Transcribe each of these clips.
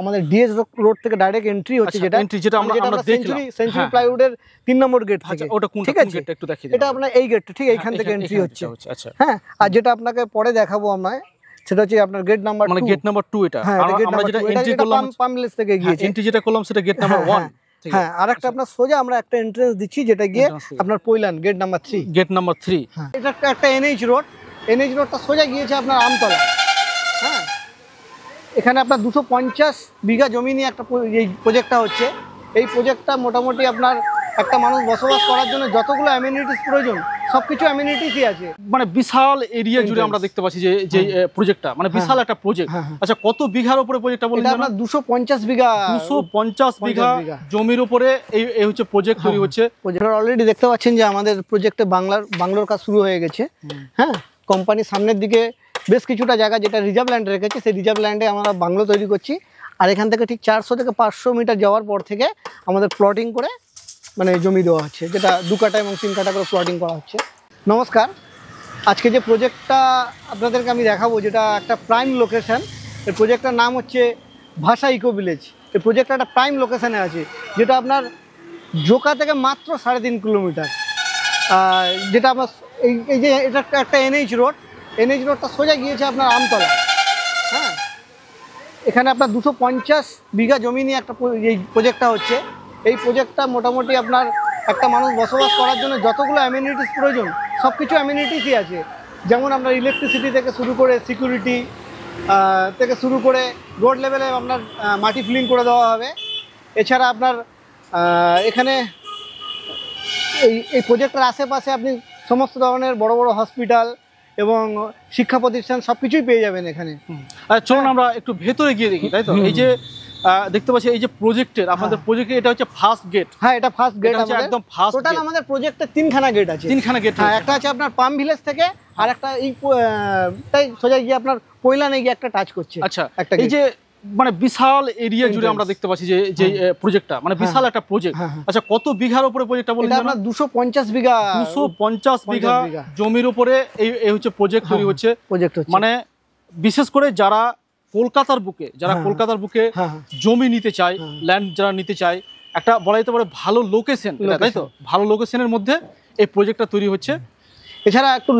আমাদের DS road থেকে direct entry হচ্ছে আচ্ছা, যেটা এন্ট্রি যেটা আমরা আমরা সেঞ্চুরি সেঞ্চুরি প্লাইউডের 3 নম্বর গেট আচ্ছা, থেকে ওটা কোন গেটটা একটু দেখিয়ে দিন এটা আপনার এই গেটটা ঠিক হ্যাঁ, এইখান থেকে এন্ট্রি হচ্ছে আচ্ছা হ্যাঁ আর যেটা আপনাকে পরে দেখাবো আমরা সেটা হচ্ছে আপনার গেট নাম্বার মানে গেট নাম্বার 2 এটা হ্যাঁ, আমরা যেটা এন্ট্রি করলাম পামলেস থেকে হ্যাঁ, গিয়েছে এন্ট্রি যেটা করলাম সেটা গেট নাম্বার 1 হ্যাঁ আর একটা আচ্ছা। আপনার সোজা আমরা একটা এন্ট্রেন্স দিচ্ছি যেটা গিয়ে আপনার Pailan gate number three gate number three এটা একটা এনএইচ রোড এনএইচ রোডটা সোজা গিয়েছে আপনার আমতলা এখানে আপনার দুশো পঞ্চাশ বিঘা জমি নিয়ে একটা এই প্রজেক্টটা হচ্ছে এই প্রোজেক্টটা মোটামুটি আপনার একটা মানুষ বসবাস করার জন্য যতগুলো অ্যামিউনিটিস প্রয়োজন সবকিছু অ্যামিউনিটিসই আছে মানে বিশাল এরিয়া জুড়ে আমরা দেখতে পাচ্ছি যে যে প্রজেক্টটা হ্যাঁ। মানে হ্যাঁ। বিশাল একটা প্রোজেক্ট হ্যাঁ, আচ্ছা কত বিঘার উপরে প্রজেক্টটা বলতে আপনার দুশো পঞ্চাশ বিঘা দুশো পঞ্চাশ বিঘা জমির উপরে এই এই হচ্ছে প্রজেক্ট তৈরি হচ্ছে অলরেডি দেখতে পাচ্ছেন যে আমাদের প্রজেক্টে বাংলার বাংলোর কাজ শুরু হয়ে গেছে হ্যাঁ কোম্পানি সামনের দিকে বেশ কিছুটা জায়গা যেটা রিজার্ভ ল্যান্ড রেখেছে সেই রিজার্ভ ল্যান্ডে আমরা বাংলো তৈরি করছি আর এখান থেকে ঠিক চারশো থেকে পাঁচশো মিটার যাওয়ার পর থেকে আমাদের প্লটিং করে মানে জমি দেওয়া হচ্ছে যেটা দু কাটা এবং তিন কাটা করে প্লটিং করা হচ্ছে নমস্কার আজকে যে প্রজেক্টটা আপনাদেরকে আমি দেখাবো যেটা একটা প্রাইম লোকেশান এই প্রজেক্টটার নাম হচ্ছে ভাষা ইকো ভিলেজ এই প্রজেক্টটা একটা প্রাইম লোকেশানে আছে যেটা আপনার জোকা থেকে মাত্র সাড়ে তিন কিলোমিটার যেটা আমার এই যে এটা একটা এনএইচ রোড এনএইচ রোডটা সোজা গিয়েছে আপনার আমতলা হ্যাঁ এখানে আপনার দুশো পঞ্চাশ বিঘা জমি নিয়ে একটা এই প্রোজেক্টটা হচ্ছে এই প্রজেক্টটা মোটামুটি আপনার একটা মানুষ বসবাস করার জন্য যতগুলো অ্যামিউনিটিস প্রয়োজন সব কিছু অ্যামিউনিটিসই আছে যেমন আপনার ইলেকট্রিসিটি থেকে শুরু করে সিকিউরিটি থেকে শুরু করে রোড লেভেলে আপনার মাটি ফিলিং করে দেওয়া হবে এছাড়া আপনার এখানে এই এই প্রজেক্টের আশেপাশে আপনি সমস্ত ধরনের বড় বড় হসপিটাল এবং শিক্ষা প্রতিষ্ঠান সব কিছুই পেয়ে যাবেন এখানে আচ্ছা চলুন হ্যাঁ। আমরা একটু ভেতরে গিয়ে দেখি তাই তো এই যে দেখতে পাচ্ছি এই যে প্রজেক্টের হ্যাঁ। আমাদের প্রজেক্টের এটা হচ্ছে ফার্স্ট গেট হ্যাঁ এটা ফার্স্ট গেট আছে একদম ফার্স্ট টোটাল আমাদের প্রজেক্টে তিনখানা গেট আছে তিনখানা গেট হ্যাঁ একটা আছে আপনার পাম ভিলেজ থেকে আর একটা এই তাই সোজা গিয়ে আপনার পয়লানে গিয়ে একটা টাচ করছে আচ্ছা একটা এই যে মানে বিশাল এরিয়া জুড়ে আমরা দেখতে পাচ্ছি যে যে প্রজেক্টটা হ্যাঁ। মানে হ্যাঁ। বিশাল একটা প্রজেক্ট হ্যাঁ, আচ্ছা কত বিঘার উপরে প্রজেক্টটা বলতে আপনার পঞ্চাশ বিঘা পঞ্চাশ বিঘা জমির উপরে এই এই হচ্ছে প্রজেক্ট তৈরি হচ্ছে প্রজেক্ট হচ্ছে মানে বিশেষ করে যারা কলকাতার বুকে যারা কলকাতার বুকে জমি নিতে চায় ল্যান্ড যারা নিতে চায় একটা বলা যেতে পারে ভালো লোকেশন তাই তো ভালো লোকেশনের মধ্যে এই প্রজেক্টটা তৈরি হচ্ছে এছাড়া একটু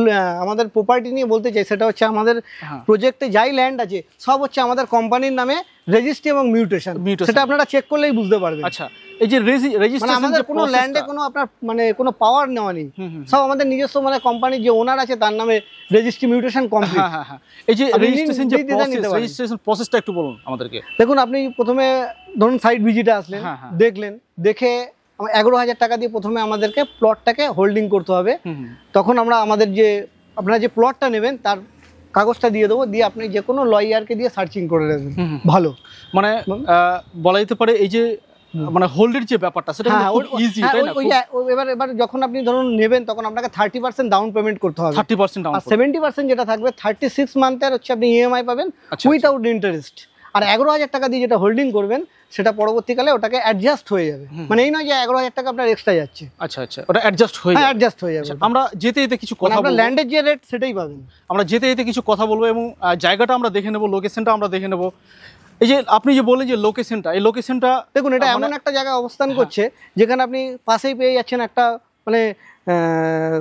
আমাদের প্রপার্টি নিয়ে বলতে চাই সেটা হচ্ছে আমাদের প্রজেক্টে হ্যাঁ। যাই ল্যান্ড আছে সব হচ্ছে আমাদের কোম্পানির নামে রেজিস্ট্রি এবং মিউটেশন সেটা আপনারা চেক করলেই বুঝতে পারবেন আচ্ছা এই যে রেজিস্ট্রেশন মানে আমাদের কোনো ল্যান্ডে কোনো আপনার মানে কোনো পাওয়ার নেওয়া নেই সব আমাদের নিজস্ব মানে কোম্পানির যে ওনার আছে তার নামে রেজিস্ট্রি মিউটেশন কমপ্লিট হ্যাঁ হ্যাঁ এই যে রেজিস্ট্রেশন যে প্রসেস রেজিস্ট্রেশন প্রসেসটা একটু বলুন আমাদেরকে দেখুন আপনি প্রথমে ধরুন সাইট ভিজিটে আসলেন হ্যাঁ, হ্যাঁ। দেখলেন দেখে এগারো হাজার টাকা দিয়ে প্রথমে আমাদেরকে প্লটটাকে হোল্ডিং করতে হবে তখন আমরা আমাদের যে আপনারা যে প্লটটা নেবেন তার কাগজটা দিয়ে দেবো দিয়ে আপনি যে কোনো লয়ারকে দিয়ে সার্চিং করে নেবেন ভালো মানে বলা যেতে পারে এই যে মানে হোল্ডের যে ব্যাপারটা সেটা হ্যাঁ, ইজি হ্যাঁ, তাই না হ্যাঁ, এবার এবার যখন আপনি ধরুন নেবেন তখন আপনাকে থার্টি পার্সেন্ট ডাউন পেমেন্ট করতে হবে থার্টি ডাউন সেভেন্টি পার্সেন্ট যেটা থাকবে থার্টি সিক্স মান্থের হচ্ছে আপনি ইএমআই e পাবেন উইদাউট আচ্ছা, ইন্টারেস্ট আচ্ছা। আর এগারো হাজার টাকা দিয়ে যেটা হোল্ডিং করবেন সেটা পরবর্তীকালে ওটাকে অ্যাডজাস্ট হয়ে যাবে মানে এই নয় যে এগারো হাজার টাকা আপনার এক্সট্রা যাচ্ছে আচ্ছা আচ্ছা ওটা অ্যাডজাস্ট হয়ে যাবে অ্যাডজাস্ট হয়ে যাবে আমরা যেতে যেতে কিছু মানে কথা আমরা ল্যান্ডের যে রেট সেটাই পাবেন আমরা যেতে যেতে কিছু কথা বলবো এবং জায়গাটা আমরা দেখে নেবো লোকেশনটা আমরা দেখে নেবো এই যে আপনি যে বললেন যে লোকেশনটা এই লোকেশনটা দেখুন এটা এমন মানে একটা জায়গায় অবস্থান হ্যাঁ। করছে যেখানে আপনি পাশেই পেয়ে যাচ্ছেন একটা মানে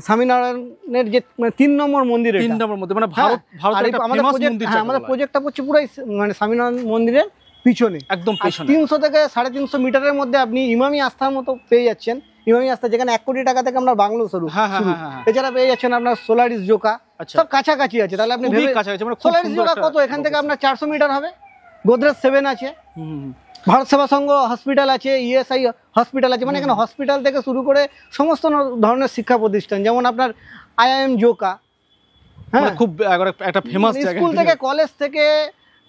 স্বামীনারায়ণের যে মানে তিন নম্বর মন্দির তিন নম্বর মন্দির মানে ভারত হ্যাঁ, আমাদের প্রজেক্ট হ্যাঁ, আমাদের প্রজেক্টটা পড়ছে পুরাই মানে স্বামীনারায়ণ মন্দিরের পিছনে একদম পিছনে তিনশো থেকে সাড়ে তিনশো মিটারের মধ্যে আপনি ইমামি আস্থার মতো পেয়ে যাচ্ছেন ইমামি আস্থা যেখানে এক কোটি টাকা থেকে আমরা বাংলো শুরু হ্যাঁ, এছাড়া পেয়ে যাচ্ছেন আপনার সোলারিস জোকা আচ্ছা। সব কাছাকাছি আছে তাহলে আপনি সোলারিস জোকা মানে কত এখান থেকে আপনার চারশো মিটার হবে গোদরেজ সেভেন আছে ভারত সেবা সংঘ হসপিটাল আছে ইএসআই e হসপিটাল আছে মানে এখানে হসপিটাল থেকে শুরু করে সমস্ত ধরনের শিক্ষা প্রতিষ্ঠান যেমন আপনার আইআইএম জোকা হ্যাঁ মানে খুব একটা ফেমাস মানে স্কুল থেকে কলেজ থেকে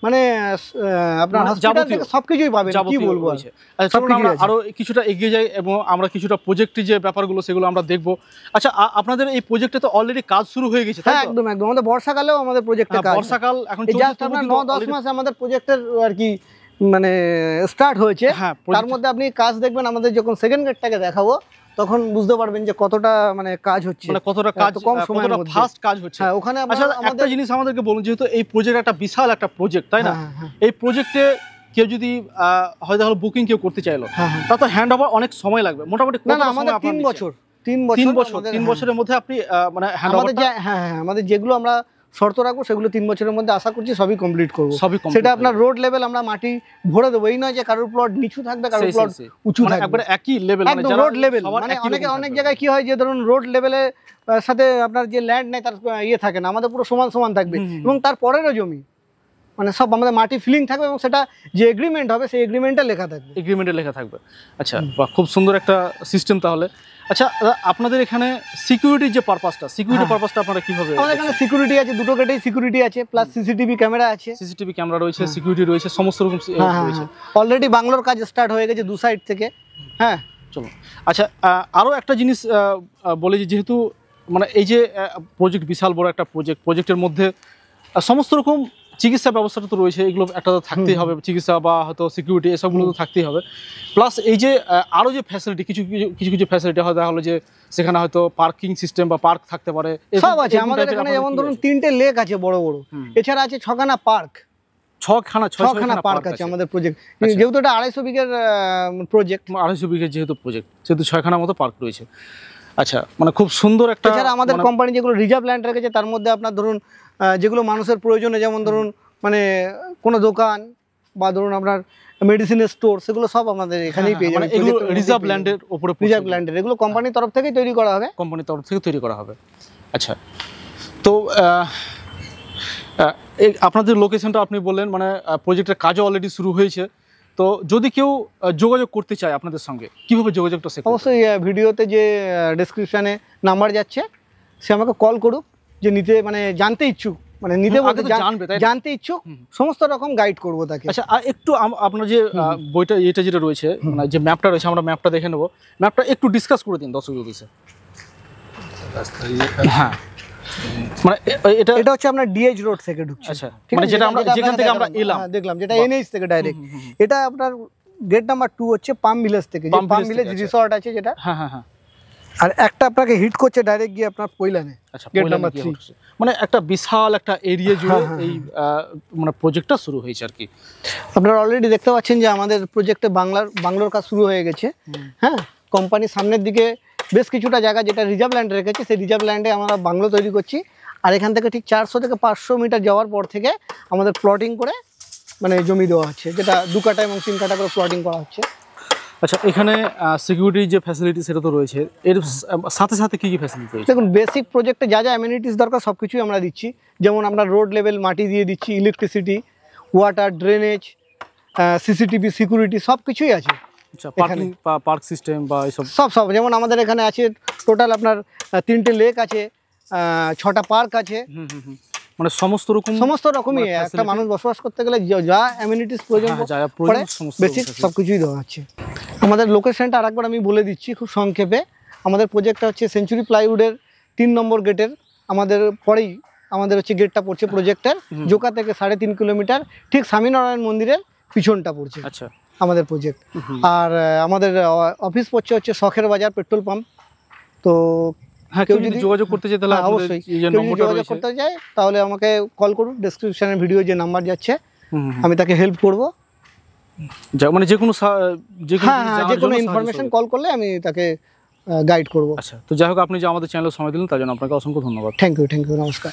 মানে আপনার হসপিটাল মানে থেকে সবকিছুই পাবে কি বলবো আচ্ছা আমরা আরো কিছুটা এগিয়ে যাই এবং আমরা কিছুটা প্রজেক্টের যে ব্যাপারগুলো সেগুলো আমরা দেখব আচ্ছা আপনাদের এই প্রজেক্টে তো অলরেডি কাজ শুরু হয়ে গেছে হ্যাঁ একদম একদম আমাদের বর্ষাকালেও আমাদের প্রজেক্টে হ্যাঁ, কাজ বর্ষাকাল এখন জাস্ট আপনার 9 10 মাস আমাদের প্রজেক্টের আর কি মানে স্টার্ট হয়েছে হ্যাঁ, তার মধ্যে আপনি কাজ দেখবেন আমাদের যখন সেকেন্ড গেটটাকে দেখাবো তখন বুঝতে পারবেন যে কতটা মানে কাজ হচ্ছে মানে কতটা হ্যাঁ, কাজ কম সময়ের মধ্যে ফাস্ট কাজ হচ্ছে হ্যাঁ ওখানে আচ্ছা জিনিস আমাদেরকে বলুন যেহেতু এই প্রজেক্ট একটা বিশাল একটা প্রজেক্ট তাই না হ্যাঁ, এই প্রজেক্টে কেউ যদি হয়তো বুকিং কেউ করতে চাইলো তা তো হ্যান্ড ওভার অনেক সময় লাগবে মোটামুটি না না আমাদের তিন বছর তিন বছর তিন বছরের মধ্যে আপনি মানে হ্যাঁ হ্যাঁ আমাদের যেগুলো আমরা শর্ত রাখবো সেগুলো তিন বছরের মধ্যে আশা করছি সবই কমপ্লিট করবো সেটা আপনার রোড লেভেল আমরা মাটি ভরে দেবো এই নয় যে কারোর প্লট নিচু থাকবে কারোর প্লট উঁচু মানে থাকবে মানে মানে অনেকে অনেক জায়গায় কি হয় যে ধরুন রোড লেভেলের সাথে আপনার যে ল্যান্ড নেয় তার ইয়ে থাকে না আমাদের পুরো সমান সমান থাকবে এবং তার পরেরও জমি মানে সব আমাদের মাটি ফিলিং থাকবে এবং সেটা যে এগ্রিমেন্ট হবে সেই এগ্রিমেন্টে লেখা থাকবে এগ্রিমেন্টে লেখা থাকবে আচ্ছা খুব সুন্দর একটা সিস্টেম তাহলে আচ্ছা আপনাদের এখানে সিকিউরিটির যে পারপাসটা সিকিউরিটি পারপাসটা আপনারা কিভাবে আমাদের এখানে সিকিউরিটি আছে দুটো গেটেই সিকিউরিটি আছে প্লাস সিসিটিভি ক্যামেরা আছে সিসিটিভি ক্যামেরা রয়েছে সিকিউরিটি হ্যাঁ। রয়েছে সমস্ত রকম হ্যাঁ, হ্যাঁ, রয়েছে অলরেডি বাংলোর কাজ স্টার্ট হয়ে গেছে দু সাইড থেকে হ্যাঁ চলো আচ্ছা আরও একটা জিনিস বলে যে যেহেতু মানে এই যে প্রজেক্ট বিশাল বড় একটা প্রজেক্ট প্রজেক্টের মধ্যে সমস্ত রকম চিকিৎসা ব্যবস্থাটা তো রয়েছে এগুলো একটা তো থাকতেই হবে চিকিৎসা বা হয়তো সিকিউরিটি এসবগুলো তো থাকতেই হবে প্লাস এই যে আরও যে ফ্যাসিলিটি কিছু কিছু কিছু কিছু ফ্যাসিলিটি হয় দেখা হলো যে সেখানে হয়তো পার্কিং সিস্টেম বা পার্ক থাকতে পারে সব আছে আমাদের এখানে যেমন ধরুন তিনটে লেক আছে বড় বড় এছাড়া আছে ছখানা পার্ক ছখানা ছখানা পার্ক আছে আমাদের প্রজেক্ট আচ্ছা। যেহেতু এটা আড়াইশো বিঘের প্রজেক্ট আড়াইশো বিঘের যেহেতু প্রজেক্ট সেহেতু ছখানা মতো পার্ক রয়েছে আচ্ছা মানে খুব সুন্দর একটা এছাড়া আমাদের কোম্পানি যেগুলো রিজার্ভ ল্যান্ড রেখেছে তার মধ্যে আপনার ধরুন যেগুলো মানুষের প্রয়োজনে যেমন ধরুন মানে কোনো দোকান বা ধরুন আপনার মেডিসিনের স্টোর সেগুলো সব আমাদের হ্যাঁ, এখানেই হ্যাঁ, পেয়ে মানে যাবেন রিজার্ভ ল্যান্ডের উপরে রিজার্ভ ল্যান্ডের এগুলো কোম্পানির তরফ থেকেই তৈরি করা হবে কোম্পানির তরফ থেকে তৈরি করা হবে আচ্ছা তো আপনাদের লোকেশনটা আপনি বললেন মানে প্রজেক্টের কাজও অলরেডি শুরু হয়েছে তো যদি কেউ যোগাযোগ করতে চায় আপনাদের সঙ্গে কীভাবে যোগাযোগটা অবশ্যই ভিডিওতে যে ডেসক্রিপশানে নাম্বার যাচ্ছে সে আমাকে কল করুক যে নিতে মানে জানতে ইচ্ছুক মানে নিতে বলতে জানবে জানতে ইচ্ছুক সমস্ত রকম গাইড করবো তাকে আচ্ছা আর একটু আপনার যে বইটা এটা যেটা রয়েছে মানে যে ম্যাপটা রয়েছে আমরা ম্যাপটা দেখে নেবো ম্যাপটা একটু ডিসকাস করে দিন দর্শক উদ্দেশ্যে হ্যাঁ মানে এটা এটা হচ্ছে আমরা ডিএইচ রোড থেকে ঢুকছি আচ্ছা মানে যেটা আমরা যেখান থেকে আমরা এলাম হ্যাঁ, দেখলাম যেটা এনএইচ থেকে ডাইরেক্ট এটা আপনার গেট নাম্বার টু হচ্ছে পাম ভিলেজ থেকে পাম ভিলেজ রিসর্ট আছে যেটা হ্যাঁ হ্যাঁ, হ্যাঁ। আর একটা আপনাকে হিট করছে ডাইরেক্ট গিয়ে আপনার পইলানে আচ্ছা, মানে একটা বিশাল একটা এরিয়া জুড়ে হ্যাঁ, হ্যাঁ, এই হ্যাঁ। মানে প্রজেক্টটা শুরু হয়েছে আর কি আপনারা অলরেডি দেখতে পাচ্ছেন যে আমাদের প্রজেক্টে বাংলার বাংলোর কাজ শুরু হয়ে গেছে হ্যাঁ কোম্পানি সামনের দিকে বেশ কিছুটা জায়গা যেটা রিজার্ভ ল্যান্ড রেখেছে সেই রিজার্ভ ল্যান্ডে আমরা বাংলো তৈরি করছি আর এখান থেকে ঠিক চারশো থেকে পাঁচশো মিটার যাওয়ার পর থেকে আমাদের প্লটিং করে মানে জমি দেওয়া হচ্ছে যেটা দু কাটা এবং তিন কাটা করে প্লটিং করা হচ্ছে আচ্ছা এখানে সিকিউরিটির যে ফ্যাসিলিটি সেটা তো রয়েছে এর সাথে সাথে কী কী ফ্যাসিলিটি রয়েছে দেখুন বেসিক প্রজেক্টে যা যা অ্যামিউনিটিস দরকার সব কিছুই আমরা দিচ্ছি যেমন আমরা রোড লেভেল মাটি দিয়ে দিচ্ছি electricity water drainage CCTV security সব কিছুই আছে পার্ক আচ্ছা, সিস্টেম বা এইসব সব সব যেমন আমাদের এখানে আছে টোটাল আপনার তিনটে লেক আছে ছটা পার্ক আছে মানে সমস্ত রকম সমস্ত রকমই মানে একটা মানুষ বসবাস করতে গেলে যা অ্যামিউনিটিস প্রয়োজন পড়ে বেসিক সব কিছুই দেওয়া হচ্ছে আমাদের লোকেশনটা আরেকবার আমি বলে দিচ্ছি খুব সংক্ষেপে আমাদের প্রজেক্টটা হচ্ছে সেঞ্চুরি প্লাইউডের তিন নম্বর গেটের আমাদের পরেই আমাদের হচ্ছে গেটটা পড়ছে প্রজেক্টের জোকা থেকে সাড়ে তিন কিলোমিটার ঠিক স্বামীনারায়ণ মন্দিরের পিছনটা পড়ছে আচ্ছা আমাদের প্রজেক্ট আর আমাদের অফিস পড়ছে হচ্ছে শখের বাজার পেট্রোল পাম্প তো হ্যাঁ কেউ যদি যোগাযোগ তাহলে হ্যাঁ, অবশ্যই করতে তাহলে আমাকে কল করুন ভিডিও যে নাম্বার যাচ্ছে আমি তাকে হেল্প করব মানে যে কোনো ইনফরমেশন কল হ্যাঁ, হ্যাঁ, করলে আমি তাকে গাইড করবো আচ্ছা তো যাই হোক আপনি যে আমাদের চ্যানেল সময় দিলেন তার জন্য আপনাকে অসংখ্য ধন্যবাদ থ্যাংক ইউ থ্যাংক ইউ নমস্কার